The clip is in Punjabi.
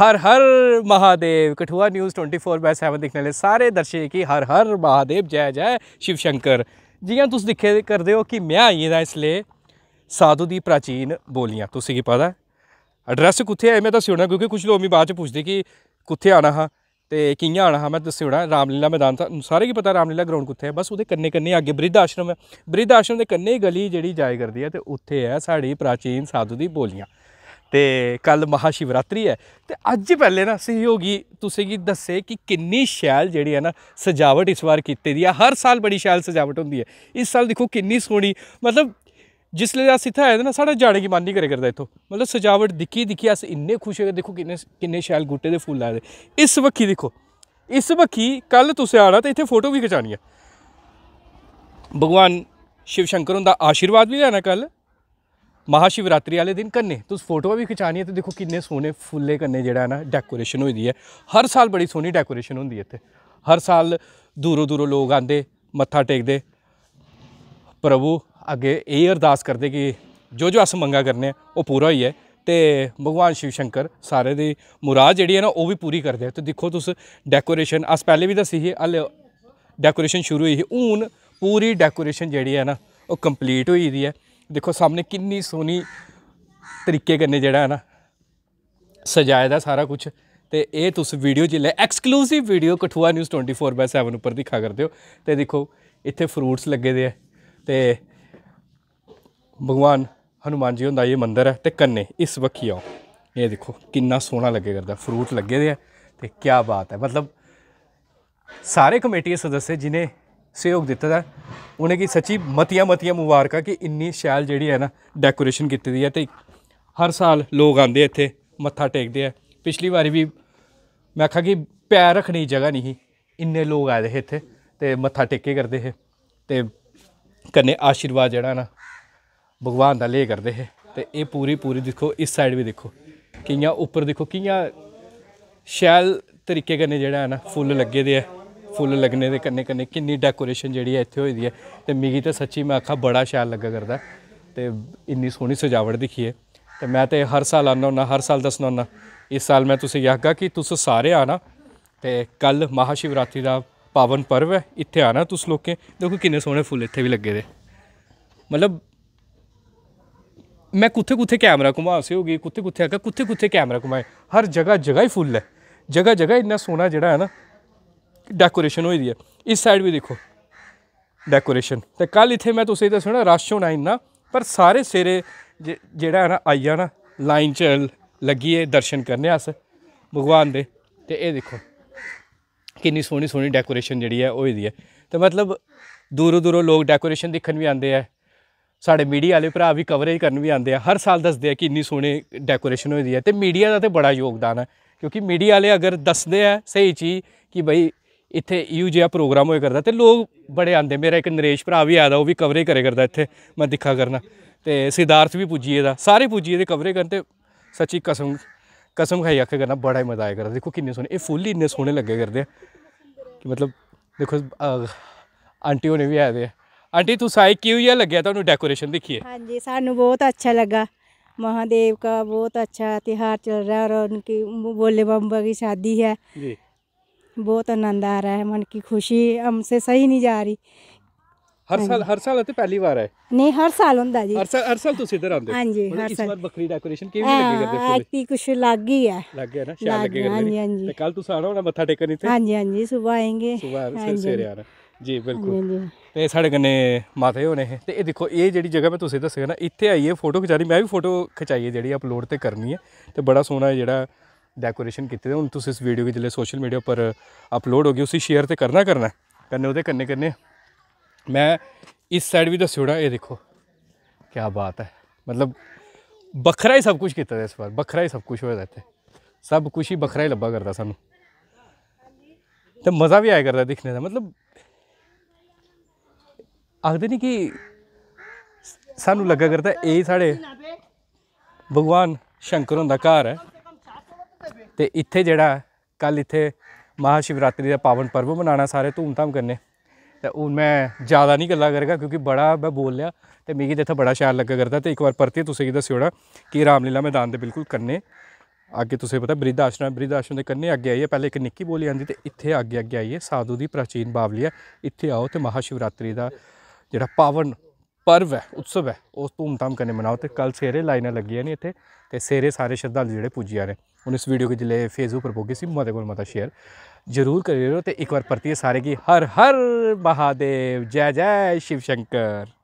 ਹਰ ਹਰ ਮਹਾਦੇਵ ਕਠੂਆ ਨਿਊਜ਼ 24/7 ਦੇਖਣ ਲਈ ਸਾਰੇ ਦਰਸ਼ਕ ਕੀ ਹਰ ਹਰ ਮਹਾਦੇਵ ਜੈ ਜੈ ਸ਼ਿਵ ਸ਼ੰਕਰ ਜਿਵੇਂ ਤੁਸੀਂ ਦਿਖੇ ਕਰਦੇ ਹੋ ਕਿ ਮੈਂ ਆਈ ਦਾ ਇਸ ਲਈ ਸਾਧੂ ਦੀ ਪ੍ਰਾਚੀਨ ਬੋਲੀਆਂ ਤੁਸੀਂ ਕੀ ਪਤਾ ਐਡਰੈਸ ਕਿੱਥੇ ਹੈ ਮੈਂ ਦੱਸਿਓ ਨਾ ਕਿਉਂਕਿ ਕੁਝ ਲੋਕ ਵੀ ਬਾਅਦ ਚ ਪੁੱਛਦੇ ਕਿ ਕਿੱਥੇ ਆਣਾ ਹਾਂ ਤੇ ਕਿੰਨਾ ਆਣਾ ਹਾਂ ਮੈਂ ਦੱਸਿਓਣਾ ਰਾਮਲੀਲਾ ਮੈਦਾਨ ਸਾਰੇ ਕੀ ਪਤਾ ਰਾਮਲੀਲਾ ਗਰਾਊਂਡ ਕਿੱਥੇ ਹੈ ਬਸ ਉਹਦੇ ਕੰਨੇ ਕੰਨੇ ਅੱਗੇ ਬ੍ਰਿਧ ਆਸ਼ਰਮ ਹੈ ਬ੍ਰਿਧ ਆਸ਼ਰਮ ਦੇ ਕੰਨੇ ਹੀ ਗਲੀ ਜਿਹੜੀ ਜਾਇ ਕਰਦੀ ਹੈ ਤੇ ਉੱਥੇ ਹੈ ਸਾਡੀ ਪ੍ਰਾਚੀਨ ਸਾਧੂ ਦੀ ਬੋਲੀਆਂ ਤੇ ਕੱਲ ਮਹਾ ਸ਼ਿਵਰਾਤਰੀ ਹੈ ਤੇ ਅੱਜ ਪਹਿਲੇ ਨਾ ਸਹਿਯੋਗੀ ਤੁਸੀਂ ਕੀ ਦੱਸੇ ਕਿ ਕਿੰਨੀ ਸ਼ੈਲ ਜਿਹੜੀ ਹੈ ਨਾ ਸਜਾਵਟ ਇਸ ਵਾਰ ਕੀਤੀ ਦੀ ਆ ਹਰ ਸਾਲ ਬੜੀ ਸ਼ੈਲ ਸਜਾਵਟ ਹੁੰਦੀ ਹੈ ਇਸ ਸਾਲ ਦੇਖੋ ਕਿੰਨੀ ਸੋਹਣੀ ਮਤਲਬ ਜਿਸ ਲਈ ਅਸੀਂ ਇੱਥੇ ਆਏ ਨਾ ਸਾਡਾ ਜਾਣੇ ਕੀ ਮਨ ਨਹੀਂ ਕਰੇ ਕਰਦਾ ਇੱਥੋਂ ਮਤਲਬ ਸਜਾਵਟ ਦਿੱਕੀ ਦਿੱਖੀ ਅਸੀਂ ਇੰਨੇ ਖੁਸ਼ ਹੋਏ ਦੇਖੋ ਕਿੰਨੇ ਕਿੰਨੇ ਸ਼ੈਲ ਗੁੱਟੇ ਦੇ ਫੁੱਲ ਆਏ ਇਸ ਵਕੀ ਦੇਖੋ ਇਸ ਵਕੀ ਕੱਲ ਤੁਸੀਂ ਆਣਾ ਤੇ ਇੱਥੇ ਫੋਟੋ ਵੀ ਖਿਚਾਣੀ ਹੈ ਭਗਵਾਨ ਸ਼ਿਵ ਸ਼ੰਕਰ ਦਾ ਆਸ਼ੀਰਵਾਦ ਵੀ ਲੈਣਾ ਕੱਲ महाशिवरात्रि आह्ले दिन कन्नै तुस फोटो बी खचानी ऐ ते दिक्खो किन्ने सोह्ने फुल्लें कन्नै जेह्ड़ा ऐ ना डैकोरेशन होई दी ऐ हर साल बड़ी सोह्नी डैकोरेशन होंदी ऐ इत्थै हर साल दूरों दूरों लोग आंदे मत्था टेकदे प्रभु अग्गें एह् अरदास करदे कि जो जो अस मंगा करने आं ओह् पूरा होई जाए ते भगवान शिव शंकर सारें दी मुराद जेह्ड़ी ऐ ना ओह् बी पूरी करदे ते दिक्खो तुस डैकोरेशन अस पैह्लें बी दस्सी ही हल्ले डैकोरेशन शुरू होई ही हून पूरी डैकोरेशन जेह्ड़ी ऐ ना ओह् कंप्लीट होई दी ऐ ਦੇਖੋ ਸਾਹਮਣੇ ਕਿੰਨੀ ਸੋਹਣੀ ਤਰੀਕੇ ਕਰਨੇ ਜਿਹੜਾ ਹੈ ਨਾ ਸਜਾਇਆ ਦਾ ਸਾਰਾ ਕੁਝ ਤੇ ਇਹ ਤੁਸੀਂ ਵੀਡੀਓ ਲੈ ਐਕਸਕਲੂਸਿਵ ਵੀਡੀਓ ਕਠੂਆ ਨਿਊਜ਼ 24/7 ਉੱਪਰ ਦਿਖਾ ਕਰਦੇ ਹੋ ਤੇ ਦੇਖੋ ਇੱਥੇ ਫਰੂਟਸ ਲੱਗੇ ਦੇ ਆ ਤੇ ਭਗਵਾਨ ਹਨੂਮਾਨ ਜੀ ਹੁੰਦਾ ਇਹ ਮੰਦਿਰ ਹੈ ਤੇ ਕੰਨੇ ਇਸ ਵਕੀ ਆਓ ਇਹ ਦੇਖੋ ਕਿੰਨਾ ਸੋਹਣਾ ਲੱਗੇ ਕਰਦਾ ਫਰੂਟ ਲੱਗੇ ਦੇ ਆ ਤੇ ਕੀ ਬਾਤ ਹੈ ਮਤਲਬ ਸਾਰੇ ਕਮੇਟੀ ਦੇ ਸਦस्य ਜਿਨੇ ਸਹਿਯੋਗ ਦਿੱਤਾ ਦਾ ਉਹਨੇ ਕੀ ਸੱਚੀ ਮਤੀਆਂ ਮਤੀਆਂ ਮੁਬਾਰਕਾਂ ਕਿ ਇੰਨੀ ਸ਼ੈਲ ਜਿਹੜੀ ਹੈ ਨਾ ਡੈਕੋਰੇਸ਼ਨ ਕੀਤੀ ਦੀ ਹੈ ਤੇ ਹਰ ਸਾਲ ਲੋਕ ਆਉਂਦੇ ਇੱਥੇ ਮੱਥਾ ਟੇਕਦੇ ਆ ਪਿਛਲੀ ਵਾਰੀ ਵੀ ਮੈਂ ਆਖਾਂ ਕਿ ਪੈਰ ਰੱਖਣੀ ਜਗ੍ਹਾ ਨਹੀਂ ਇੰਨੇ ਲੋਕ ਆਏ ਦੇ ਇੱਥੇ ਤੇ ਮੱਥਾ ਟੇਕੇ ਕਰਦੇ ਹੈ ਤੇ ਕੰਨੇ ਆਸ਼ੀਰਵਾਦ ਜਿਹੜਾ ਨਾ ਭਗਵਾਨ ਦਾ ਲੈ ਕਰਦੇ ਹੈ ਤੇ ਇਹ ਪੂਰੀ ਪੂਰੀ ਦੇਖੋ ਇਸ ਸਾਈਡ ਵੀ ਦੇਖੋ ਕਿੰਨਾ ਉੱਪਰ ਦੇਖੋ ਕਿੰਨਾ ਸ਼ੈਲ ਤਰੀਕੇ ਕੰਨੇ ਜਿਹੜਾ ਹੈ ਨਾ ਫੁੱਲ ਲੱਗੇ ਦੇ ਆ ਫੁੱਲ ਲੱਗਨੇ ਦੇ ਕੰਨੇ ਕੰਨੇ ਕਿੰਨੀ ਡੈਕੋਰੇਸ਼ਨ ਜਿਹੜੀ ਹੈ ਇੱਥੇ ਹੋਈ ਦੀ ਹੈ ਤੇ ਮੀਗੀ ਤਾਂ ਸੱਚੀ ਮੈਂ ਆਖਾ ਬੜਾ ਸ਼ਾਨ ਲੱਗਾ ਕਰਦਾ ਤੇ ਇੰਨੀ ਸੋਹਣੀ ਸਜਾਵਟ ਦਿਖੀ ਹੈ ਤੇ ਮੈਂ ਤੇ ਹਰ ਸਾਲ ਆਨਾ ਹੁੰਨਾ ਹਰ ਸਾਲ ਦੱਸਣਾ ਹੁੰਨਾ ਇਸ ਸਾਲ ਮੈਂ ਤੁਸੀਂ ਯਾਗਾ ਕਿ ਤੁਸ ਸਾਰੇ ਆਣਾ ਤੇ ਕੱਲ ਮਹਾਸ਼ਿਵਰਾਤਰੀ ਦਾ ਪਾਵਨ ਪਰਵ ਹੈ ਇੱਥੇ ਆਣਾ ਤੁਸ ਲੋਕੇ ਦੇਖੋ ਕਿੰਨੇ ਸੋਹਣੇ ਫੁੱਲ ਇੱਥੇ ਵੀ ਲੱਗੇ ਦੇ ਮਤਲਬ ਮੈਂ ਕੁੱਥੇ ਕੁੱਥੇ ਕੈਮਰਾ ਘੁਮਾ ਸੀ ਹੋਗੀ ਕੁੱਥੇ ਕੁੱਥੇ ਆ ਕੇ ਕੁੱਥੇ ਕੁੱਥੇ ਕੈਮਰਾ ਘੁਮਾਏ ਹਰ ਜਗ੍ਹਾ ਜਗ੍ਹਾ ਹੀ ਫੁੱਲ ਹੈ ਜਗ੍ਹਾ ਜਗ੍ਹਾ ਇੰਨਾ ਸੋਹਣਾ ਜਿਹੜਾ ਹੈ ਨਾ ਡੈਕੋਰੇਸ਼ਨ ਹੋਈ ਦੀ ਹੈ ਇਸ ਸਾਈਡ ਵੀ ਦੇਖੋ ਡੈਕੋਰੇਸ਼ਨ ਤੇ ਕੱਲ ਇੱਥੇ ਮੈਂ ਤੁਸੀਂ ਦੱਸਣਾ ਰਸ਼ ਹੋਣਾ ਇੰਨਾ ਪਰ ਸਾਰੇ ਸੇਰੇ ਜਿਹੜਾ ਹੈ ਨਾ ਆਈਆ ਨਾ ਲਾਈਨ ਚ ਲੱਗੀ ਹੈ ਦਰਸ਼ਨ ਕਰਨੇ ਆਸ ਭਗਵਾਨ ਦੇ ਤੇ ਇਹ ਦੇਖੋ ਕਿੰਨੀ ਸੋਹਣੀ ਸੋਹਣੀ ਡੈਕੋਰੇਸ਼ਨ ਜਿਹੜੀ ਹੈ ਉਹ ਹੋਈ ਦੀ ਹੈ ਤੇ ਮਤਲਬ ਦੂਰੋਂ ਦੂਰੋਂ ਲੋਕ ਡੈਕੋਰੇਸ਼ਨ ਦੇਖਣ ਵੀ ਆਉਂਦੇ ਆ ਸਾਡੇ ਮੀਡੀਆ ਵਾਲੇ ਭਰਾ ਵੀ ਕਵਰੇਜ ਕਰਨ ਵੀ ਆਉਂਦੇ ਆ ਹਰ ਸਾਲ ਦੱਸਦੇ ਆ ਕਿ ਇੰਨੀ ਸੋਹਣੀ ਡੈਕੋਰੇਸ਼ਨ ਹੋਈ ਦੀ ਹੈ ਤੇ ਮੀਡੀਆ ਦਾ ਤੇ ਬੜਾ ਯੋਗਦਾਨ ਹੈ ਕਿਉਂਕਿ ਮੀਡੀਆ ਵਾਲੇ ਅਗਰ ਦੱਸਦੇ ਆ ਸਹੀ ਚੀਜ਼ ਕਿ ਭਈ ਇੱਥੇ ਇਹੋ ਜਿਹਾ ਪ੍ਰੋਗਰਾਮ ਹੋਇਆ ਕਰਦਾ ਤੇ ਲੋਕ ਬੜੇ ਆਂਦੇ ਮੇਰਾ ਇੱਕ ਨਰੇਸ਼ ਭਰਾ ਵੀ ਆਦਾ ਉਹ ਵੀ ਕਵਰੇ ਕਰੇ ਕਰਦਾ ਇੱਥੇ ਮੈਂ ਦਿਖਾ ਕਰਨਾ ਤੇ ਸਿਦਾਰਥ ਵੀ ਪੁੱਜੀ ਇਹਦਾ ਸਾਰੇ ਪੁੱਜੀ ਇਹਦੇ ਕਵਰੇ ਕਰਨ ਤੇ ਸੱਚੀ ਕਸਮ ਕਸਮ ਖਾਈ ਆਖੇ ਕਰਨਾ ਬੜਾ ਹੀ ਮਜ਼ਾ ਆਇਆ ਕਰਦਾ ਦੇਖੋ ਕਿੰਨੇ ਸੋਹਣੇ ਇਹ ਫੁੱਲ ਇੰਨੇ ਸੋਹਣੇ ਲੱਗੇ ਕਰਦੇ ਆ ਕਿ ਮਤਲਬ ਦੇਖੋ ਆਂਟੀ ਹੋਣੇ ਵੀ ਆਏ ਦੇ ਆਂਟੀ ਤੂੰ ਸਾਈ ਕਿਉਂ ਇਹ ਲੱਗਿਆ ਤੁਹਾਨੂੰ ਡੈਕੋਰੇਸ਼ਨ ਦੇਖੀਏ ਹਾਂਜੀ ਸਾਨੂੰ ਬਹੁਤ ਅੱਛਾ ਲੱਗਾ ਮਹਾਦੇਵ ਦਾ ਬਹੁਤ ਅੱਛਾ ਤਿਹਾਰ ਚੱਲ ਰਿਹਾ ਔਰ और ਦੀ ਬੋਲੇ ਬੰਬਾ ਦੀ ਸ਼ਾਦੀ ਹੈ ਜੀ ਬਹੁਤ ਆਨੰਦ ਆ ਰਿਹਾ ਹੈ ਮਨ ਕੀ ਖੁਸ਼ੀ ਹਮਸੇ ਸਹੀ ਨਹੀਂ ਜਾ ਰਹੀ ਹਰ ਸਾਲ ਹਰ ਸਾਲ ਤੇ ਪਹਿਲੀ ਵਾਰ ਹੈ ਨਹੀਂ ਹਰ ਸਾਲ ਹੁੰਦਾ ਜੀ ਹਰ ਸਾਲ ਹਰ ਸਾਲ ਤੁਸੀਂ ਇੱਧਰ ਆਉਂਦੇ ਹਾਂਜੀ ਹਰ ਸਾਲ ਇਸ ਵਾਰ ਬੱਕਰੀ ਡੈਕੋਰੇਸ਼ਨ ਕਿਵੇਂ ਲੱਗੀ ਕਰਦੇ ਪੂਰੀ ਐਕਟੀ ਕੁਛ ਲੱਗ ਹੀ ਹੈ ਲੱਗ ਗਿਆ ਨਾ ਸ਼ਾਇਦ ਲੱਗੇ ਹਾਂਜੀ ਹਾਂਜੀ ਤੇ ਕੱਲ ਤੁਸੀਂ ਆਣਾ ਹੋਣਾ ਮੱਥਾ ਟੇਕਣ ਇੱਥੇ ਹਾਂਜੀ ਹਾਂਜੀ ਸਵੇਰ ਆਏਗੇ ਸਵੇਰ ਸਵੇਰੇ ਆਣਾ ਜੀ ਬਿਲਕੁਲ ਤੇ ਸਾਡੇ ਕੰਨੇ ਮਾਥੇ ਹੋਣੇ ਤੇ ਇਹ ਦੇਖੋ ਇਹ ਜਿਹੜੀ ਜਗ੍ਹਾ ਮੈਂ ਤੁਸੀਂ ਦੱਸਿਆ ਨਾ ਇੱਥੇ ਆਈਏ ਫੋਟੋ ਖਿਚਾਈ ਮੈਂ ਵੀ ਫੋਟੋ ਖਿਚਾਈਏ ਜਿਹੜੀ ਅਪਲੋਡ ਤੇ ਕਰਨੀ ਹੈ ਤੇ ਬੜਾ ਸੋਹਣਾ ਜਿਹੜਾ ਡੈਕੋਰੇਸ਼ਨ ਕੀਤੇ ਦੇ ਹੁਣ ਤੁਸੀਂ ਇਸ ਵੀਡੀਓ ਦੀ ਜਿਹੜੇ ਸੋਸ਼ਲ ਮੀਡੀਆ ਪਰ ਅਪਲੋਡ ਹੋਗੀ ਉਸੇ ਸ਼ੇਅਰ ਤੇ ਕਰਨਾ ਕਰਨਾ ਕਰਨੇ ਉਹਦੇ ਕਰਨੇ ਕਰਨੇ ਮੈਂ ਇਸ ਸਾਈਡ ਵੀ ਦੱਸਿਓੜਾ ਇਹ ਦੇਖੋ ਕੀ ਬਾਤ ਹੈ ਮਤਲਬ ਵੱਖਰਾ ਹੀ ਸਭ ਕੁਝ ਕੀਤਾ ਇਸ ਵਾਰ ਵੱਖਰਾ ਹੀ ਸਭ ਕੁਝ ਹੋਇਆ ਇੱਥੇ ਸਭ ਕੁਝ ਹੀ ਵੱਖਰਾ ਹੀ ਲੱਭਾ ਕਰਦਾ ਸਾਨੂੰ ਤੇ ਮਜ਼ਾ ਵੀ ਆਇਆ ਕਰਦਾ ਦਿਖਣੇ ਦਾ ਮਤਲਬ ਆਖਦੇ ਨਹੀਂ ਕਿ ਸਾਨੂੰ ਲੱਗਾ ਕਰਦਾ ਇਹ ਸਾਡੇ ਭਗਵਾਨ ਸ਼ੰਕਰ ਹੁੰਦਾ ਘਰ ਹੈ ਤੇ ਇੱਥੇ ਜਿਹੜਾ ਕੱਲ ਇੱਥੇ ਮਹਾ ਸ਼ਿਵਰਾਤਰੀ ਦਾ ਪਾਵਨ ਪਰਵ ਮਨਾਣਾ ਸਾਰੇ ਧੂਮਧਾਮ ਕਰਨੇ ਤੇ ਹੁਣ ਮੈਂ ਜ਼ਿਆਦਾ ਨਹੀਂ ਗੱਲਾਂ ਕਰੇਗਾ ਕਿਉਂਕਿ ਬੜਾ ਮੈਂ ਬੋਲ ਲਿਆ ਤੇ ਦੇ ਇੱਥੇ ਬੜਾ ਸ਼ਾਨ ਲੱਗਾ ਕਰਦਾ ਤੇ ਇੱਕ ਵਾਰ ਪਰਤੀ ਤੁਸੀਂ ਕੀ ਦੱਸਿਓੜਾ ਕਿ ਰਾਮਲੀਲਾ ਮੈਦਾਨ ਦੇ ਬਿਲਕੁਲ ਕੰਨੇ ਅੱਗੇ ਤੁਸੀਂ ਪਤਾ ਬ੍ਰਿਧ ਆਸ਼ਰਮ ਬ੍ਰਿਧ ਆਸ਼ਰਮ ਦੇ ਕੰਨੇ ਅੱਗੇ ਆਈਏ ਪਹਿਲੇ ਇੱਕ ਨਿੱਕੀ ਬੋਲੀ ਆਂਦੀ ਤੇ ਇੱਥੇ ਅੱਗੇ ਅੱਗੇ ਆਈਏ ਸਾਧੂ ਦੀ ਪ੍ਰਾਚੀਨ ਬਾਵਲੀ ਹੈ ਇੱਥੇ ਆਓ ਤੇ ਮਹਾ ਸ਼ਿਵਰਾਤਰੀ ਦਾ ਜਿਹੜਾ ਪਾਵਨ ਪਰਵ ਹੈ ਉਤਸਵ ਹੈ ਉਸ ਧੂਮਧਾਮ ਕਰਨੇ ਮਨਾਓ ਤੇ ਕੱਲ ਸੇਰੇ ਲਾਈਨਾਂ ਲੱਗੀਆਂ ਨੇ ਇੱਥੇ ਤੇ ਸੇਰੇ ਸਾਰੇ ਸ਼ਰਧਾਲੂ ਜਿਹੜੇ ਪੁੱਜਿਆ ਨੇ ਹੁਣ ਇਸ ਵੀਡੀਓ ਕੋ ਜਿਲੇ ਫੇਸਬੁੱਕ ਉਪਰ ਪੋਗੇ ਸੀ ਮਾਤੇ ਕੋਲ ਮਤਾ ਸ਼ੇਅਰ ਜਰੂਰ ਕਰਿਓ ਤੇ ਇੱਕ ਵਾਰ ਪਰਤੀਏ ਸਾਰੇ ਕੀ ਹਰ ਹਰ ਮਹਾਦੇਵ ਜੈ ਜੈ ਸ਼ਿਵ ਸ਼ੰਕਰ